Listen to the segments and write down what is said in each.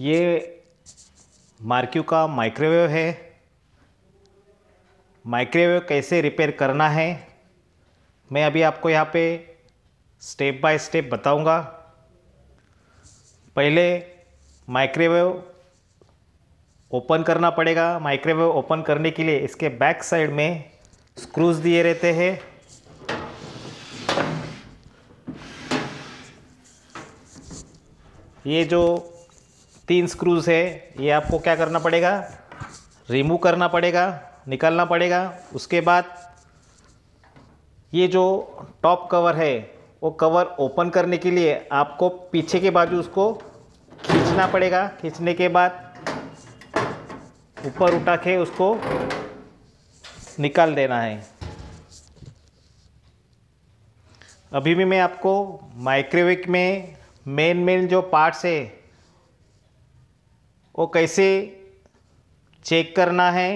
ये मार्क्यू का माइक्रोवेव है माइक्रोवेव कैसे रिपेयर करना है मैं अभी आपको यहाँ पे स्टेप बाय स्टेप बताऊंगा पहले माइक्रोवेव ओपन करना पड़ेगा माइक्रोवेव ओपन करने के लिए इसके बैक साइड में स्क्रूज दिए रहते हैं ये जो तीन स्क्रूज़ है ये आपको क्या करना पड़ेगा रिमूव करना पड़ेगा निकालना पड़ेगा उसके बाद ये जो टॉप कवर है वो कवर ओपन करने के लिए आपको पीछे के बाजू उसको खींचना पड़ेगा खींचने के बाद ऊपर उठा के उसको निकाल देना है अभी भी मैं आपको माइक्रोवेव में मेन मेन जो पार्ट्स है वो कैसे चेक करना है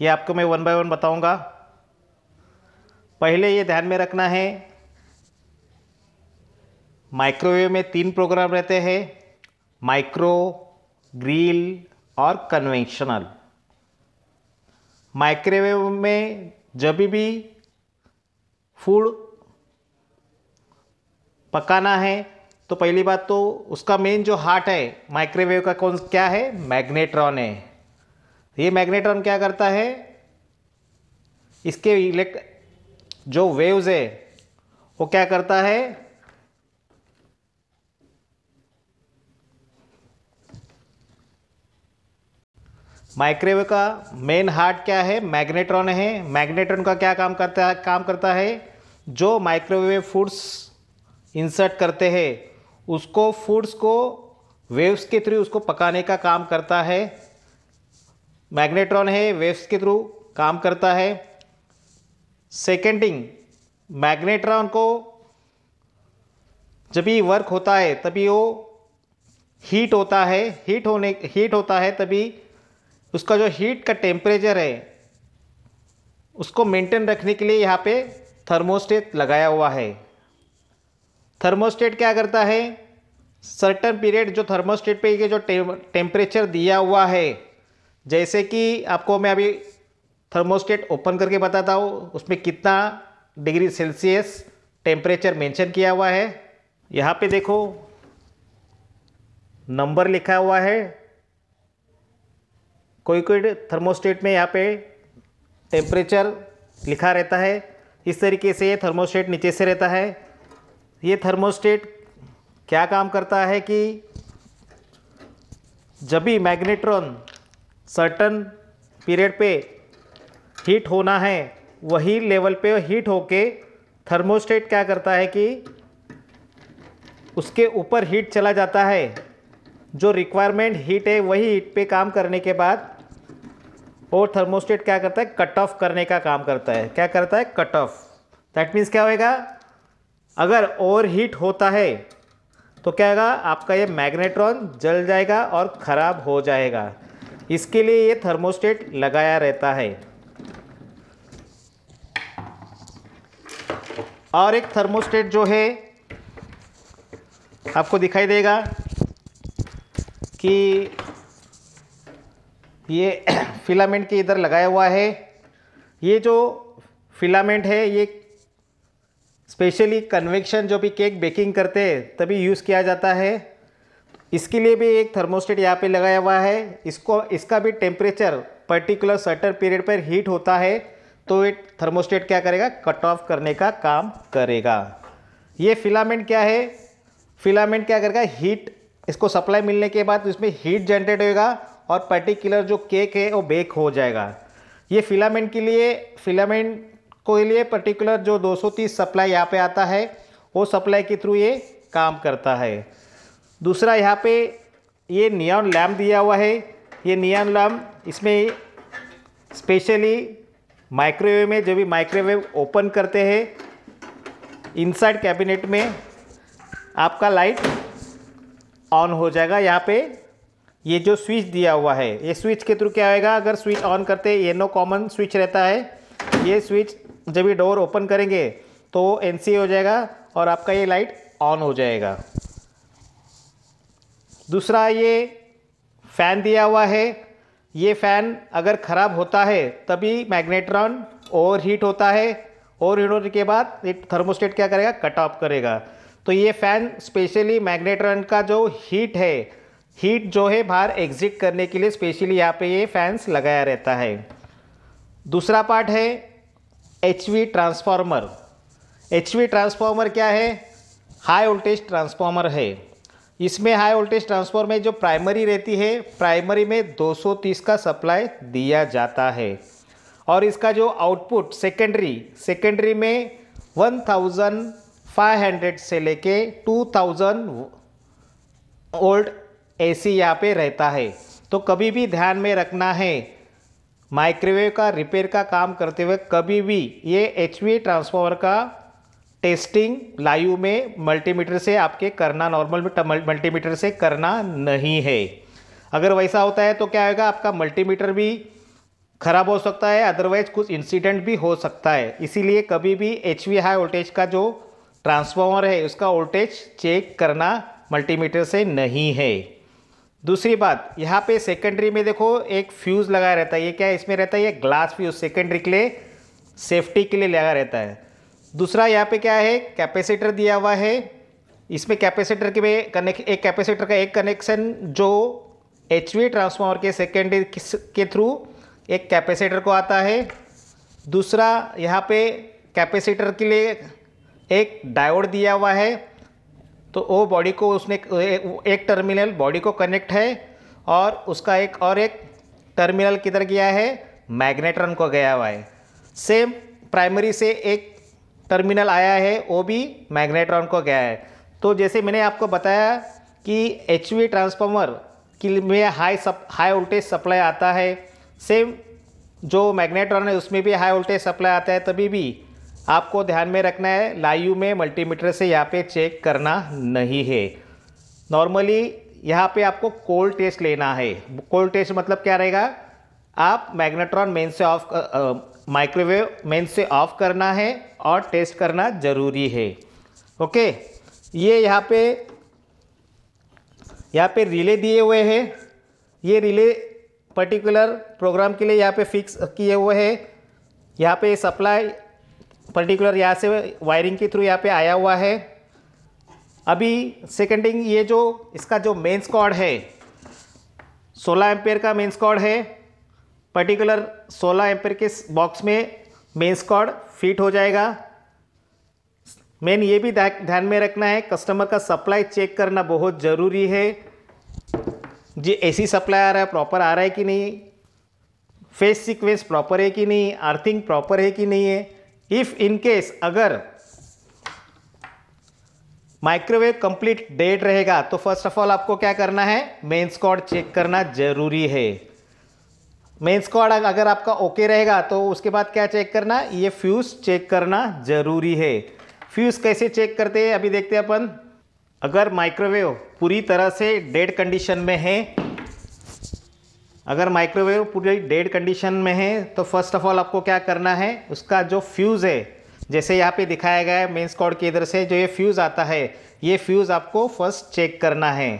ये आपको मैं वन बाय वन बताऊंगा पहले ये ध्यान में रखना है माइक्रोवेव में तीन प्रोग्राम रहते हैं माइक्रो ग्रिल और कन्वेंशनल माइक्रोवेव में जब भी फूड पकाना है तो पहली बात तो उसका मेन जो हार्ट है माइक्रोवेव का कौन क्या है मैग्नेट्रॉन है तो ये मैग्नेट्रॉन क्या करता है इसके इलेक्ट जो वेव्स है वो क्या करता है माइक्रोवेव का मेन हार्ट क्या है मैग्नेट्रॉन है मैग्नेट्रॉन का क्या काम करता है काम करता है जो माइक्रोवेव फूड्स इंसर्ट करते हैं उसको फूड्स को वेव्स के थ्रू उसको पकाने का काम करता है मैग्नेट्रॉन है वेव्स के थ्रू काम करता है सेकेंडिंग मैग्नेट्रॉन को जब भी वर्क होता है तभी वो हीट होता है हीट होने हीट होता है तभी उसका जो हीट का टेम्परेचर है उसको मेंटेन रखने के लिए यहाँ पे थर्मोस्टेट लगाया हुआ है थर्मोस्टेट क्या करता है सर्टन पीरियड जो थर्मोस्टेट पे ये जो टेम्परेचर दिया हुआ है जैसे कि आपको मैं अभी थर्मोस्टेट ओपन करके बताता हूँ उसमें कितना डिग्री सेल्सियस टेम्परेचर मेंशन किया हुआ है यहाँ पे देखो नंबर लिखा हुआ है कोई कोई थर्मोस्टेट में यहाँ पे टेम्परेचर लिखा रहता है इस तरीके से थर्मोस्टेट नीचे से रहता है ये थर्मोस्टेट क्या काम करता है कि जब भी मैग्नेट्रॉन सर्टन पीरियड पे हीट होना है वही लेवल पे हीट होके थर्मोस्टेट क्या करता है कि उसके ऊपर हीट चला जाता है जो रिक्वायरमेंट हीट है वही हीट पे काम करने के बाद और थर्मोस्टेट क्या करता है कट ऑफ करने का काम करता है क्या करता है कट ऑफ दैट मीन्स क्या होएगा अगर ओवर हीट होता है तो क्या होगा आपका ये मैग्नेट्रॉन जल जाएगा और ख़राब हो जाएगा इसके लिए ये थर्मोस्टेट लगाया रहता है और एक थर्मोस्टेट जो है आपको दिखाई देगा कि ये फिलामेंट के इधर लगाया हुआ है ये जो फिलामेंट है ये स्पेशली कन्वेक्शन जो भी केक बेकिंग करते हैं तभी यूज़ किया जाता है इसके लिए भी एक थर्मोस्टेट यहाँ पे लगाया हुआ है इसको इसका भी टेम्परेचर पर्टिकुलर सर्टन पीरियड पर हीट होता है तो ये थर्मोस्टेट क्या करेगा कट ऑफ करने का काम करेगा ये फिलामेंट क्या है फिलामेंट क्या करेगा हीट इसको सप्लाई मिलने के बाद इसमें हीट जनरेट होगा और पर्टिकुलर जो केक है वो बेक हो जाएगा ये फिलामेंट के लिए फिलामेंट को लिए पर्टिकुलर जो 230 सप्लाई यहाँ पे आता है वो सप्लाई के थ्रू ये काम करता है दूसरा यहाँ पे ये नियॉन लैम्प दिया हुआ है ये नियॉन लैम्प इसमें स्पेशली माइक्रोवेव में जब भी माइक्रोवेव ओपन करते हैं इनसाइड कैबिनेट में आपका लाइट ऑन हो जाएगा यहाँ पे ये जो स्विच दिया हुआ है ये स्विच के थ्रू क्या होएगा अगर स्विच ऑन करते ये नो कॉमन स्विच रहता है ये स्विच जब ये डोर ओपन करेंगे तो एन हो जाएगा और आपका ये लाइट ऑन हो जाएगा दूसरा ये फ़ैन दिया हुआ है ये फ़ैन अगर ख़राब होता है तभी मैग्नेट्रॉन ओवर हीट होता है ओवर हीट होने के बाद ये थर्मोस्टेट क्या करेगा कट ऑफ करेगा तो ये फ़ैन स्पेशली मैग्नेट्रॉन का जो हीट है हीट जो है बाहर एग्जिट करने के लिए स्पेशली यहाँ पे ये फैंस लगाया रहता है दूसरा पार्ट है H V transformer H V transformer क्या है हाई वोल्टेज ट्रांसफार्मर है इसमें हाई वोल्टेज ट्रांसफार्मर में जो प्राइमरी रहती है प्राइमरी में 230 का सप्लाई दिया जाता है और इसका जो आउटपुट सेकेंडरी सेकेंडरी में 1500 से लेके 2000 वोल्ट सी यहाँ पे रहता है तो कभी भी ध्यान में रखना है माइक्रोवेव का रिपेयर का काम करते हुए कभी भी ये एच ट्रांसफार्मर का टेस्टिंग लाइव में मल्टीमीटर से आपके करना नॉर्मल में मल्टीमीटर से करना नहीं है अगर वैसा होता है तो क्या होगा आपका मल्टीमीटर भी खराब हो सकता है अदरवाइज कुछ इंसिडेंट भी हो सकता है इसीलिए कभी भी एच हाई वोल्टेज का जो ट्रांसफार्मर है उसका वोल्टेज चेक करना मल्टीमीटर से नहीं है दूसरी बात यहाँ पे सेकेंडरी में देखो एक फ्यूज़ लगाया रहता है ये क्या है इसमें रहता है ये ग्लास फ्यूज़ सेकेंडरी के लिए सेफ्टी के लिए लगा रहता है दूसरा यहाँ पे क्या है कैपेसिटर दिया हुआ है इसमें कैपेसिटर के में कनेक्ट एक कैपेसिटर का एक कनेक्शन जो एच ट्रांसफार्मर के सेकेंडरी के थ्रू एक कैपेसिटर को आता है दूसरा यहाँ पे कैपेसिटर के लिए एक डायोड दिया हुआ है तो वो बॉडी को उसने एक, टर्मिनल बॉडी को कनेक्ट है और उसका एक और एक टर्मिनल किधर गया है मैग्नेट्रन को गया हुआ है सेम प्राइमरी से एक टर्मिनल आया है वो भी मैग्नेट्रॉन को गया है तो जैसे मैंने आपको बताया कि एच ट्रांसफार्मर की में हाई सप हाई वोल्टेज सप्लाई आता है सेम जो मैग्नेट्रॉन है उसमें भी हाई वोल्टेज सप्लाई आता है तभी भी आपको ध्यान में रखना है लाइव में मल्टीमीटर से यहाँ पे चेक करना नहीं है नॉर्मली यहाँ पे आपको कोल्ड टेस्ट लेना है कोल्ड टेस्ट मतलब क्या रहेगा आप मैग्नेट्रॉन मेन से ऑफ माइक्रोवेव मेन से ऑफ करना है और टेस्ट करना ज़रूरी है ओके ये यहाँ पे यहाँ पे रिले दिए हुए हैं ये रिले पर्टिकुलर प्रोग्राम के लिए यहाँ पे फिक्स किए हुए हैं यहाँ पे सप्लाई पर्टिकुलर यहाँ से वायरिंग के थ्रू यहाँ पे आया हुआ है अभी सेकेंडिंग ये जो इसका जो मेंस कॉर्ड है 16 एम्पेयर का मेंस कॉर्ड है पर्टिकुलर 16 एम्पेयर के बॉक्स में मेंस कॉर्ड फिट हो जाएगा मेन ये भी ध्यान में रखना है कस्टमर का सप्लाई चेक करना बहुत ज़रूरी है जी सी सप्लाई आ रहा है प्रॉपर आ रहा है कि नहीं फेस सीक्वेंस प्रॉपर है कि नहीं अर्थिंग प्रॉपर है कि नहीं है इफ इन केस अगर माइक्रोवेव कंप्लीट डेड रहेगा तो फर्स्ट ऑफ ऑल आपको क्या करना है मेंस कॉर्ड चेक करना जरूरी है मेंस कॉर्ड अगर आपका ओके रहेगा तो उसके बाद क्या चेक करना ये फ्यूज़ चेक करना जरूरी है फ्यूज़ कैसे चेक करते हैं अभी देखते हैं अपन अगर माइक्रोवेव पूरी तरह से डेड कंडीशन में है अगर माइक्रोवेव पूरी डेड कंडीशन में है तो फर्स्ट ऑफ ऑल आपको क्या करना है उसका जो फ्यूज़ है जैसे यहाँ पे दिखाया गया है मेन्स कॉर्ड के इधर से जो ये फ्यूज़ आता है ये फ्यूज़ आपको फर्स्ट चेक करना है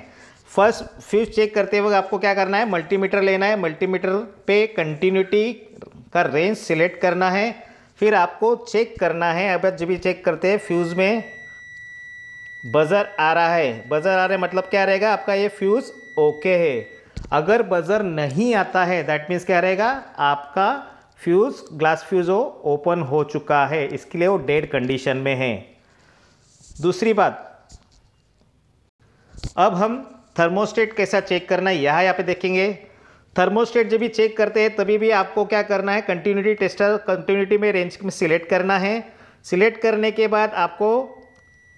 फर्स्ट फ्यूज़ चेक करते वक्त आपको क्या करना है मल्टीमीटर लेना है मल्टीमीटर पे कंटिन्यूटी का रेंज सिलेक्ट करना है फिर आपको चेक करना है अब जब भी चेक करते हैं फ्यूज़ में बज़र आ रहा है बज़र आ रहा है मतलब क्या रहेगा आपका ये फ्यूज़ ओके है अगर बजर नहीं आता है दैट मीन्स क्या रहेगा आपका फ्यूज़ ग्लास फ्यूज़ वो ओपन हो चुका है इसके लिए वो डेड कंडीशन में है दूसरी बात अब हम थर्मोस्टेट कैसा चेक करना है यहाँ यहाँ पे देखेंगे थर्मोस्टेट जब भी चेक करते हैं तभी भी आपको क्या करना है कंटिन्यूटी टेस्टर कंटिन्यूटी में रेंज में सिलेक्ट करना है सिलेक्ट करने के बाद आपको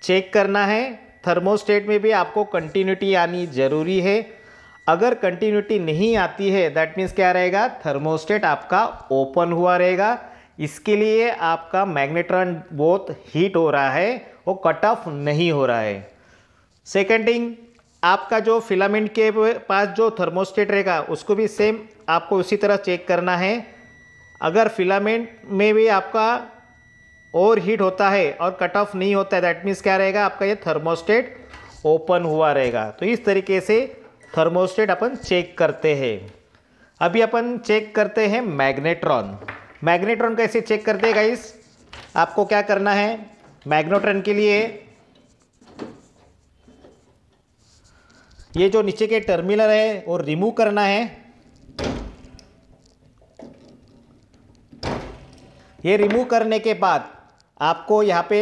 चेक करना है थर्मोस्टेट में भी आपको कंटिन्यूटी आनी ज़रूरी है अगर कंटिन्यूटी नहीं आती है दैट मीन्स क्या रहेगा थर्मोस्टेट आपका ओपन हुआ रहेगा इसके लिए आपका मैग्नेट्रॉन बहुत हीट हो रहा है वो कट ऑफ नहीं हो रहा है सेकेंड थिंग आपका जो फिलामेंट के पास जो थर्मोस्टेट रहेगा उसको भी सेम आपको उसी तरह चेक करना है अगर फिलामेंट में भी आपका ओवर हीट होता है और कट ऑफ नहीं होता है दैट मीन्स क्या रहेगा आपका ये थर्मोस्टेट ओपन हुआ रहेगा तो इस तरीके से थर्मोस्टेट अपन चेक करते हैं अभी अपन चेक करते हैं मैग्नेट्रॉन मैग्नेट्रॉन कैसे चेक करते हैं गाइस आपको क्या करना है मैग्नेट्रॉन के लिए ये जो नीचे के टर्मिनल है वो रिमूव करना है ये रिमूव करने के बाद आपको यहाँ पे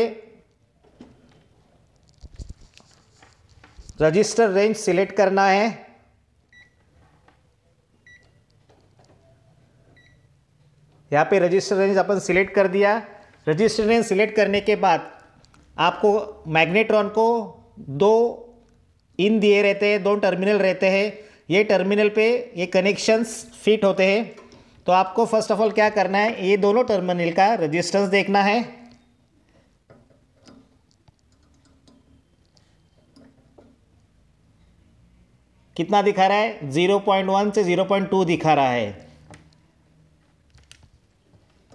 रजिस्टर रेंज सिलेक्ट करना है यहाँ पे रजिस्टर रेंज अपन सिलेक्ट कर दिया रजिस्टर रेंज सिलेक्ट करने के बाद आपको मैग्नेट्रॉन को दो इन दिए रहते हैं दो टर्मिनल रहते हैं ये टर्मिनल पे ये कनेक्शंस फिट होते हैं तो आपको फर्स्ट ऑफ ऑल क्या करना है ये दोनों टर्मिनल का रजिस्टेंस देखना है कितना दिखा रहा है 0.1 से 0.2 दिखा रहा है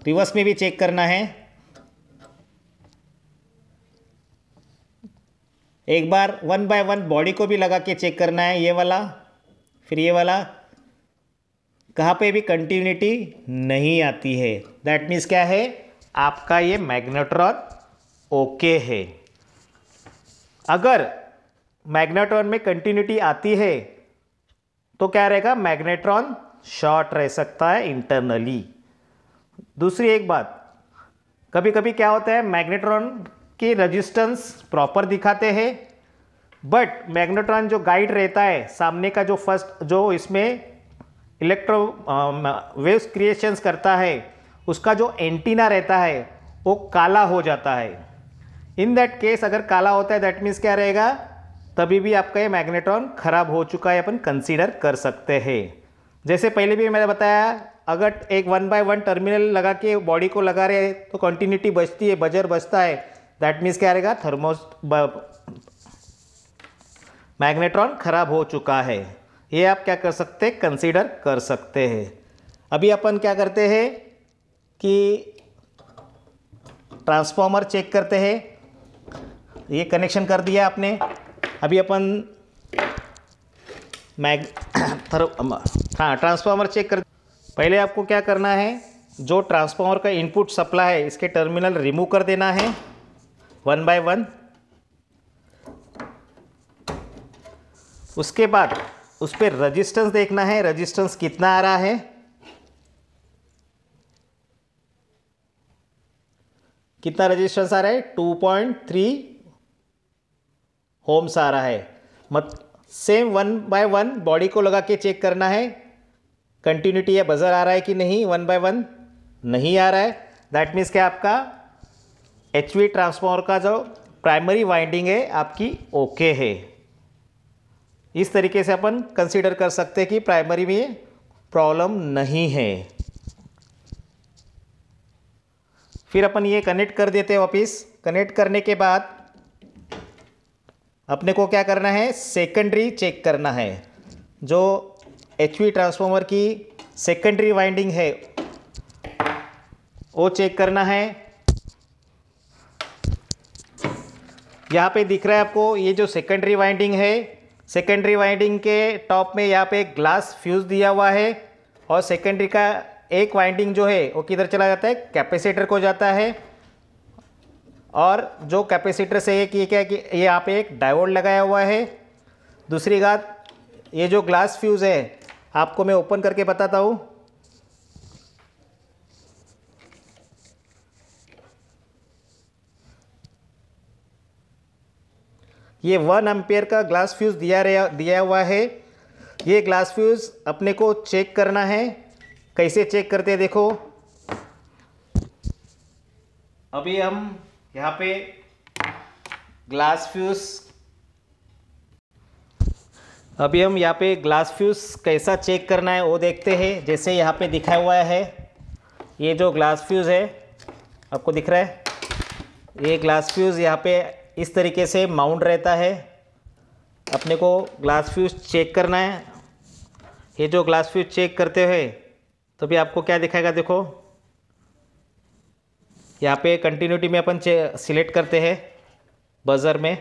रिवर्स में भी चेक करना है एक बार वन बाय वन बॉडी को भी लगा के चेक करना है ये वाला फिर ये वाला कहाँ पे भी कंटिन्यूटी नहीं आती है दैट मीन्स क्या है आपका ये मैग्नेट्रॉन ओके है अगर मैग्नेट्रॉन में कंटिन्यूटी आती है तो क्या रहेगा मैग्नेट्रॉन शॉर्ट रह सकता है इंटरनली दूसरी एक बात कभी कभी क्या होता है मैग्नेट्रॉन के रजिस्टेंस प्रॉपर दिखाते हैं बट मैग्नेट्रॉन जो गाइड रहता है सामने का जो फर्स्ट जो इसमें इलेक्ट्रो वेव्स क्रिएशंस करता है उसका जो एंटीना रहता है वो काला हो जाता है इन दैट केस अगर काला होता है दैट मीन्स क्या रहेगा तभी भी आपका ये मैग्नेट्रॉन ख़राब हो चुका है अपन कंसीडर कर सकते हैं जैसे पहले भी मैंने बताया अगर एक वन बाय वन टर्मिनल लगा के बॉडी को लगा रहे तो कंटिन्यूटी बचती है बजर बचता है दैट मीन्स क्या रहेगा थर्मो मैग्नेट्रॉन ख़राब हो चुका है ये आप क्या कर सकते हैं कंसीडर कर सकते हैं अभी अपन क्या करते हैं कि ट्रांसफॉर्मर चेक करते हैं ये कनेक्शन कर दिया आपने अभी अपन मैग थर हाँ ट्रांसफार्मर चेक कर पहले आपको क्या करना है जो ट्रांसफार्मर का इनपुट सप्लाई है इसके टर्मिनल रिमूव कर देना है वन बाय वन उसके बाद उस पर रजिस्टेंस देखना है रजिस्टेंस कितना आ रहा है कितना रजिस्टेंस आ रहा है टू पॉइंट थ्री होम्स आ रहा है मत same one by one body को लगा के चेक करना है कंटिन्यूटी या बज़र आ रहा है कि नहीं वन बाय वन नहीं आ रहा है दैट मीन्स कि आपका एच वी ट्रांसफॉर्मर का जो प्राइमरी वाइंडिंग है आपकी ओके है इस तरीके से अपन कंसीडर कर सकते हैं कि प्राइमरी में प्रॉब्लम नहीं है फिर अपन ये कनेक्ट कर देते हैं वापिस कनेक्ट करने के बाद अपने को क्या करना है सेकेंडरी चेक करना है जो एच ट्रांसफार्मर की सेकेंडरी वाइंडिंग है वो चेक करना है यहाँ पे दिख रहा है आपको ये जो सेकेंडरी वाइंडिंग है सेकेंडरी वाइंडिंग के टॉप में यहाँ पे ग्लास फ्यूज़ दिया हुआ है और सेकेंडरी का एक वाइंडिंग जो है वो किधर चला जाता है कैपेसिटर को जाता है और जो कैपेसिटर से एक ये क्या है कि ये यहाँ पे एक डायोड लगाया हुआ है दूसरी बात ये जो ग्लास फ्यूज़ है आपको मैं ओपन करके बताता हूँ ये वन एम्पेयर का ग्लास फ्यूज़ दिया दिया हुआ है ये ग्लास फ्यूज़ अपने को चेक करना है कैसे चेक करते हैं देखो अभी हम यहाँ पे ग्लास फ्यूज अभी हम यहाँ पे ग्लास फ्यूज कैसा चेक करना है वो देखते हैं जैसे यहाँ पे दिखा हुआ है ये जो ग्लास फ्यूज है आपको दिख रहा है ये ग्लास फ्यूज यहाँ पे इस तरीके से माउंट रहता है अपने को ग्लास फ्यूज चेक करना है ये जो ग्लास फ्यूज चेक करते हुए तो भी आपको क्या दिखाएगा देखो यहाँ पे कंटिन्यूटी में अपन सिलेक्ट करते हैं बज़र में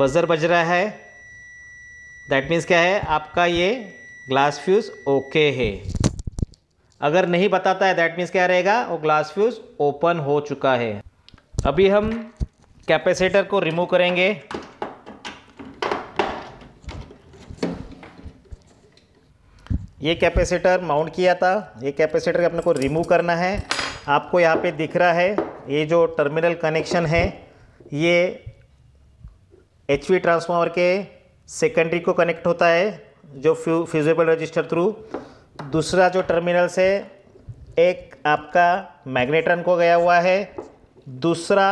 बज़र बज रहा है दैट मीन्स क्या है आपका ये ग्लास फ्यूज़ ओके है अगर नहीं बताता है दैट मीन्स क्या रहेगा वो ग्लास फ्यूज़ ओपन हो चुका है अभी हम कैपेसिटर को रिमूव करेंगे ये कैपेसिटर माउंट किया था ये कैपेसिटर अपने को रिमूव करना है आपको यहाँ पे दिख रहा है ये जो टर्मिनल कनेक्शन है ये एच ट्रांसफार्मर के सेकेंडरी को कनेक्ट होता है जो फ्यू फ्यूजेबल रजिस्टर थ्रू दूसरा जो टर्मिनल से एक आपका मैग्नेटन को गया हुआ है दूसरा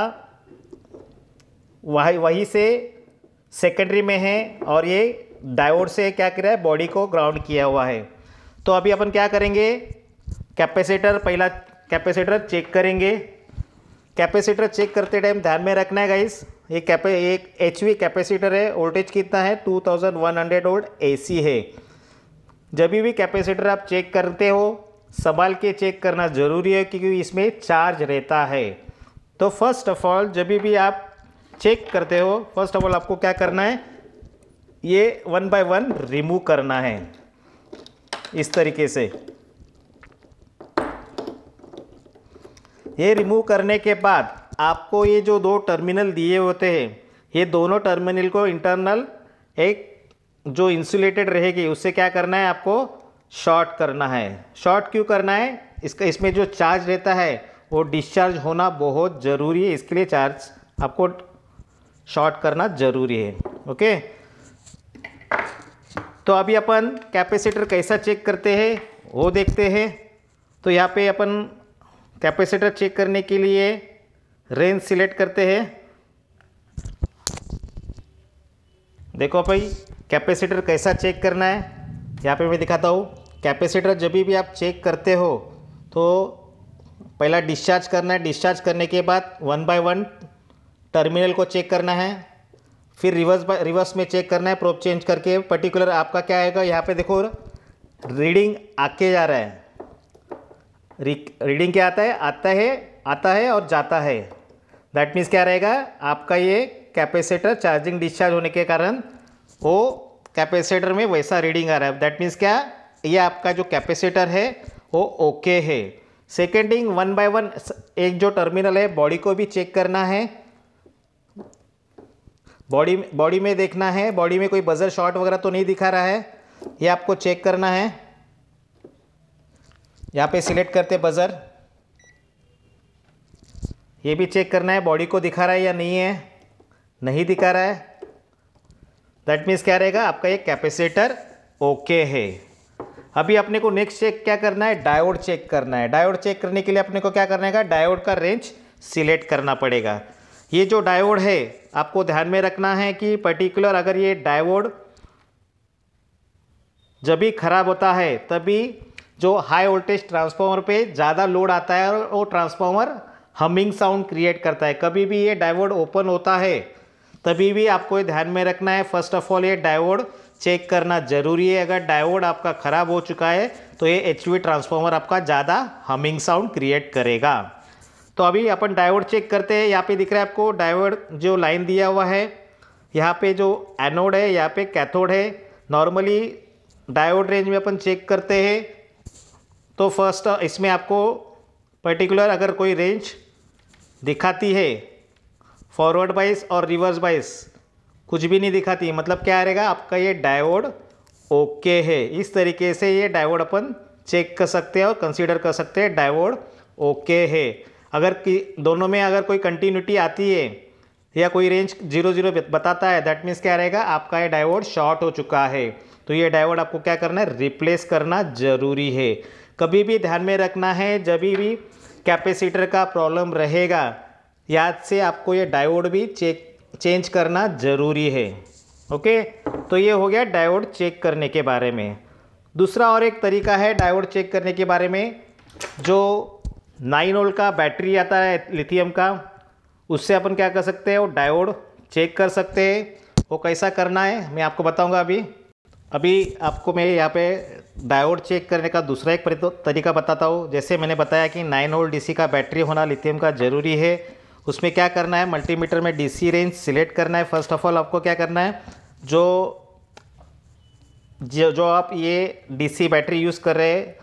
वही वही से सेकेंडरी में है और ये डायोड से क्या कर रहा है बॉडी को ग्राउंड किया हुआ है तो अभी अपन क्या करेंगे कैपेसिटर पहला कैपेसिटर चेक करेंगे कैपेसिटर चेक करते टाइम ध्यान में रखना है गाइस ये कैपे एक एच कैपेसिटर है वोल्टेज कितना है 2100 थाउजेंड वन हंड्रेड वोल्ट ए है जब भी कैपेसिटर आप चेक करते हो संभाल के चेक करना ज़रूरी है क्योंकि इसमें चार्ज रहता है तो फर्स्ट ऑफ ऑल जब भी आप चेक करते हो फर्स्ट ऑफ ऑल आपको क्या करना है ये वन बाय वन रिमूव करना है इस तरीके से ये रिमूव करने के बाद आपको ये जो दो टर्मिनल दिए होते हैं ये दोनों टर्मिनल को इंटरनल एक जो इंसुलेटेड रहेगी उससे क्या करना है आपको शॉर्ट करना है शॉर्ट क्यों करना है इसका इसमें जो चार्ज रहता है वो डिस्चार्ज होना बहुत ज़रूरी है इसके लिए चार्ज आपको शॉर्ट करना ज़रूरी है ओके तो अभी अपन कैपेसिटर कैसा चेक करते हैं वो देखते हैं तो यहाँ पे अपन कैपेसिटर चेक करने के लिए रेंज सिलेक्ट करते हैं देखो भाई कैपेसिटर कैसा चेक करना है यहाँ पे मैं दिखाता हूँ कैपेसिटर जब भी आप चेक करते हो तो पहला डिस्चार्ज करना है डिस्चार्ज करने के बाद वन बाय वन टर्मिनल को चेक करना है फिर रिवर्स रिवर्स में चेक करना है प्रोप चेंज करके पर्टिकुलर आपका क्या आएगा यहाँ पे देखो रीडिंग आके जा रहा है रीडिंग क्या आता है आता है आता है और जाता है दैट मीन्स क्या रहेगा आपका ये कैपेसिटर चार्जिंग डिस्चार्ज होने के कारण वो कैपेसिटर में वैसा रीडिंग आ रहा है दैट मीन्स क्या ये आपका जो कैपेसिटर है वो ओके है सेकेंडिंग वन बाय वन एक जो टर्मिनल है बॉडी को भी चेक करना है बॉडी बॉडी में देखना है बॉडी में कोई बजर शॉट वगैरह तो नहीं दिखा रहा है ये आपको चेक करना है यहाँ पे सिलेक्ट करते बजर ये भी चेक करना है बॉडी को दिखा रहा है या नहीं है नहीं दिखा रहा है दैट मीन्स क्या रहेगा आपका ये कैपेसिटर ओके है अभी अपने को नेक्स्ट चेक क्या करना है डायोड चेक करना है डायोड चेक करने के लिए अपने को क्या करना है डायोड का रेंज सिलेक्ट करना पड़ेगा ये जो डायोड है आपको ध्यान में रखना है कि पर्टिकुलर अगर ये डायोड जब भी खराब होता है तभी जो हाई वोल्टेज ट्रांसफार्मर पे ज़्यादा लोड आता है और वो ट्रांसफार्मर हमिंग साउंड क्रिएट करता है कभी भी ये डायोड ओपन होता है तभी भी आपको ये ध्यान में रखना है फर्स्ट ऑफ ऑल ये डायोड चेक करना जरूरी है अगर डायोड आपका ख़राब हो चुका है तो ये एच ट्रांसफार्मर आपका ज़्यादा हमिंग साउंड क्रिएट करेगा तो अभी अपन डायवर्ड चेक करते हैं यहाँ पे दिख रहा है आपको डायवर्ड जो लाइन दिया हुआ है यहाँ पे जो एनोड है यहाँ पे कैथोड है नॉर्मली डायवर्ड रेंज में अपन चेक करते हैं तो फर्स्ट इसमें आपको पर्टिकुलर अगर कोई रेंज दिखाती है फॉरवर्ड बाइस और रिवर्स बाइस कुछ भी नहीं दिखाती मतलब क्या रहेगा आपका ये डायवर्ड ओके है इस तरीके से ये डायवर्ड अपन चेक कर सकते हैं और कंसीडर कर सकते हैं डायवर्ड ओके है अगर कि दोनों में अगर कोई कंटिन्यूटी आती है या कोई रेंज जीरो जीरो बताता है दैट मीन्स क्या रहेगा आपका ये डायवर्ड शॉर्ट हो चुका है तो ये डायवर्ड आपको क्या करना है रिप्लेस करना ज़रूरी है कभी भी ध्यान में रखना है जब भी कैपेसिटर का प्रॉब्लम रहेगा याद से आपको ये डायवर्ड भी चेक चेंज करना ज़रूरी है ओके तो ये हो गया डायवर्ड चेक करने के बारे में दूसरा और एक तरीका है डायवर्ड चेक करने के बारे में जो नाइन ओल्ड का बैटरी आता है लिथियम का उससे अपन क्या कर सकते हैं वो डायोड चेक कर सकते हैं वो कैसा करना है मैं आपको बताऊंगा अभी अभी आपको मैं यहाँ पे डायोड चेक करने का दूसरा एक तरीका बताता हूँ जैसे मैंने बताया कि नाइन ओल्ड डीसी का बैटरी होना लिथियम का ज़रूरी है उसमें क्या करना है मल्टीमीटर में डीसी रेंज सिलेक्ट करना है फर्स्ट ऑफ ऑल आपको क्या करना है जो जो, जो आप ये डीसी बैटरी यूज़ कर रहे हैं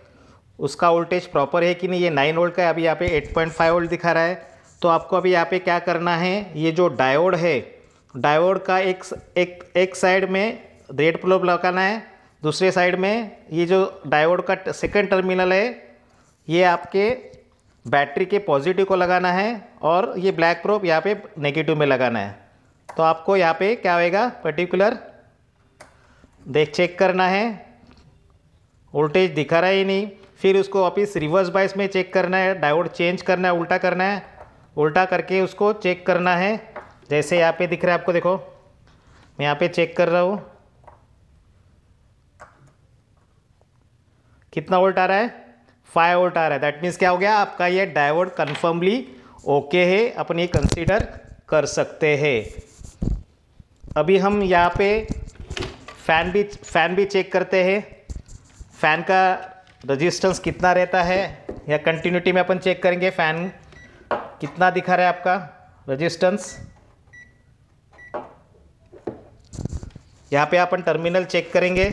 उसका वोल्टेज प्रॉपर है कि नहीं ये नाइन वोल्ट का है अभी यहाँ पे एट पॉइंट फाइव वोल्ट दिखा रहा है तो आपको अभी यहाँ पे क्या करना है ये जो डायोड है डायोड का एक एक एक साइड में रेड प्लब लगाना है दूसरे साइड में ये जो डायोड का सेकेंड टर्मिनल है ये आपके बैटरी के पॉजिटिव को लगाना है और ये ब्लैक प्रोप यहाँ पे नेगेटिव में लगाना है तो आपको यहाँ पे क्या होएगा पर्टिकुलर देख चेक करना है वोल्टेज दिखा रहा ही नहीं फिर उसको वापिस रिवर्स बाइस में चेक करना है डायोड चेंज करना है उल्टा करना है उल्टा करके उसको चेक करना है जैसे यहाँ पे दिख रहा है आपको देखो मैं यहाँ पे चेक कर रहा हूँ कितना वोल्ट आ रहा है फाइव वोल्ट आ रहा है दैट मीन्स क्या हो गया आपका ये डायोड कन्फर्मली ओके है अपन ये कंसिडर कर सकते हैं अभी हम यहाँ पे फ़ैन भी फ़ैन भी चेक करते हैं फ़ैन का रजिस्टेंस तो कितना रहता है या कंटिन्यूटी में अपन चेक करेंगे फैन कितना दिखा रहा है आपका रजिस्टेंस यहाँ पे अपन टर्मिनल चेक करेंगे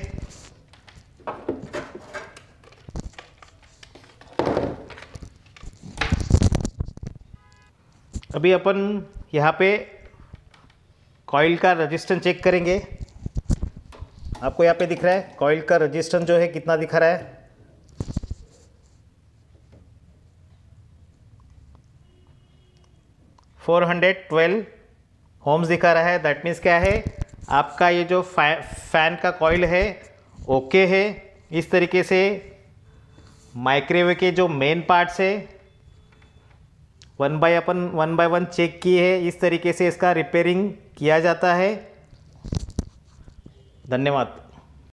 अभी अपन यहाँ पे कॉइल का रजिस्टेंस चेक करेंगे आपको यहाँ पे दिख रहा है कॉइल का रजिस्टेंस जो है कितना दिखा रहा है 412 होम्स दिखा रहा है दैट मीन्स क्या है आपका ये जो फै, फैन का कॉयल है ओके है इस तरीके से माइक्रोवेव के जो मेन पार्ट्स है वन बाय अपन वन बाय वन चेक किए है इस तरीके से इसका रिपेयरिंग किया जाता है धन्यवाद